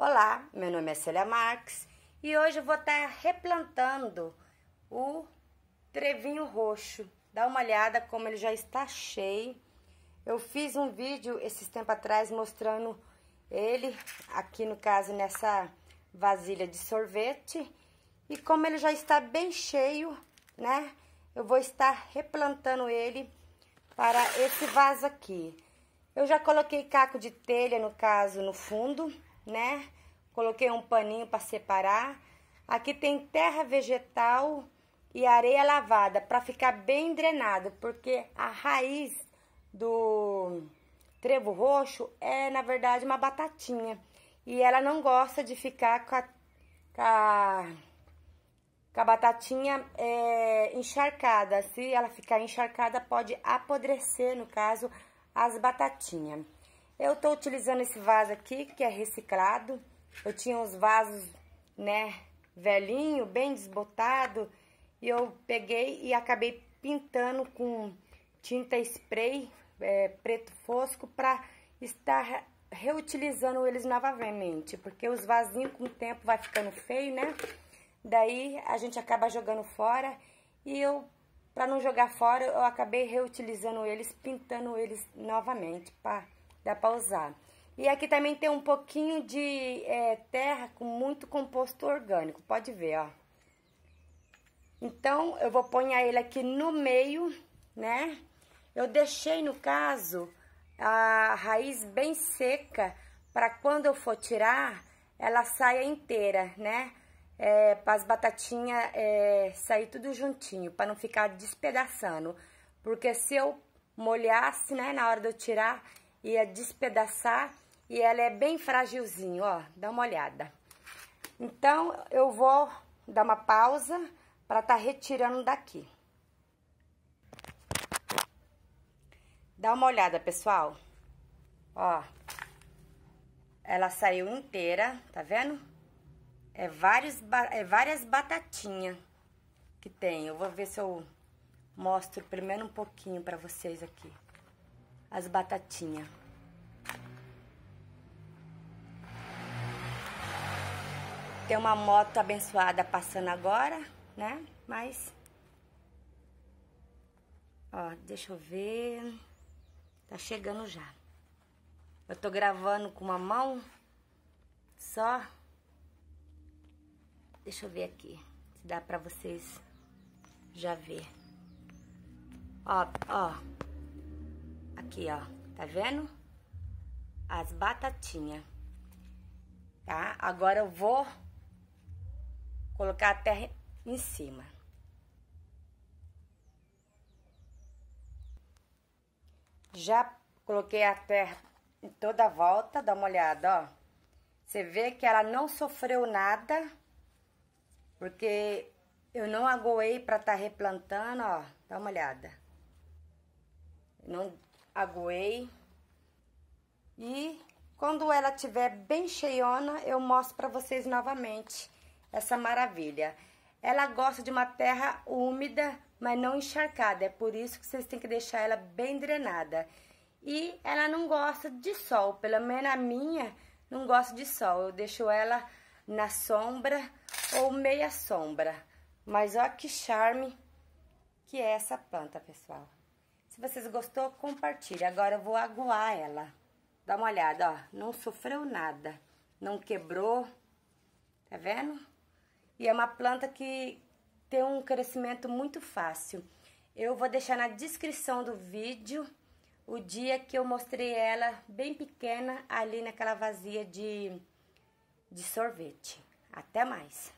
Olá, meu nome é Célia Marques e hoje eu vou estar replantando o trevinho roxo. Dá uma olhada como ele já está cheio. Eu fiz um vídeo esses tempos atrás mostrando ele, aqui no caso nessa vasilha de sorvete. E como ele já está bem cheio, né? Eu vou estar replantando ele para esse vaso aqui. Eu já coloquei caco de telha, no caso, no fundo né? Coloquei um paninho para separar. Aqui tem terra vegetal e areia lavada para ficar bem drenado, porque a raiz do trevo roxo é, na verdade, uma batatinha. E ela não gosta de ficar com a, com a, com a batatinha é, encharcada. Se ela ficar encharcada, pode apodrecer, no caso, as batatinhas. Eu tô utilizando esse vaso aqui, que é reciclado. Eu tinha uns vasos, né, velhinho, bem desbotado. E eu peguei e acabei pintando com tinta spray é, preto fosco para estar reutilizando eles novamente. Porque os vasinhos com o tempo vai ficando feio, né? Daí a gente acaba jogando fora e eu para não jogar fora, eu acabei reutilizando eles, pintando eles novamente, pá dá para usar. E aqui também tem um pouquinho de é, terra com muito composto orgânico, pode ver, ó. Então, eu vou pôr ele aqui no meio, né? Eu deixei, no caso, a raiz bem seca para quando eu for tirar, ela saia inteira, né? É, para as batatinhas é, sair tudo juntinho, para não ficar despedaçando. Porque se eu molhasse, né, na hora de eu tirar, ia despedaçar e ela é bem frágilzinho, ó, dá uma olhada. Então, eu vou dar uma pausa para tá retirando daqui. Dá uma olhada, pessoal. Ó, ela saiu inteira, tá vendo? É, vários, é várias batatinhas que tem. Eu vou ver se eu mostro primeiro um pouquinho para vocês aqui as batatinhas. Tem uma moto abençoada passando agora, né? Mas. Ó, deixa eu ver. Tá chegando já. Eu tô gravando com uma mão só. Deixa eu ver aqui se dá pra vocês já ver. Ó, ó. Aqui, ó, tá vendo? As batatinhas. Tá? Agora eu vou colocar a terra em cima. Já coloquei a terra em toda a volta, dá uma olhada, ó. Você vê que ela não sofreu nada, porque eu não agoei para estar tá replantando, ó. Dá uma olhada. Não aguei. E quando ela tiver bem cheiona, eu mostro para vocês novamente essa maravilha. Ela gosta de uma terra úmida, mas não encharcada. É por isso que vocês têm que deixar ela bem drenada. E ela não gosta de sol, pelo menos a minha não gosta de sol. Eu deixo ela na sombra ou meia sombra. Mas olha que charme que é essa planta, pessoal. Se vocês gostou, compartilhe. Agora eu vou aguar ela. Dá uma olhada, ó. Não sofreu nada. Não quebrou. Tá vendo? E é uma planta que tem um crescimento muito fácil. Eu vou deixar na descrição do vídeo o dia que eu mostrei ela bem pequena ali naquela vazia de, de sorvete. Até mais!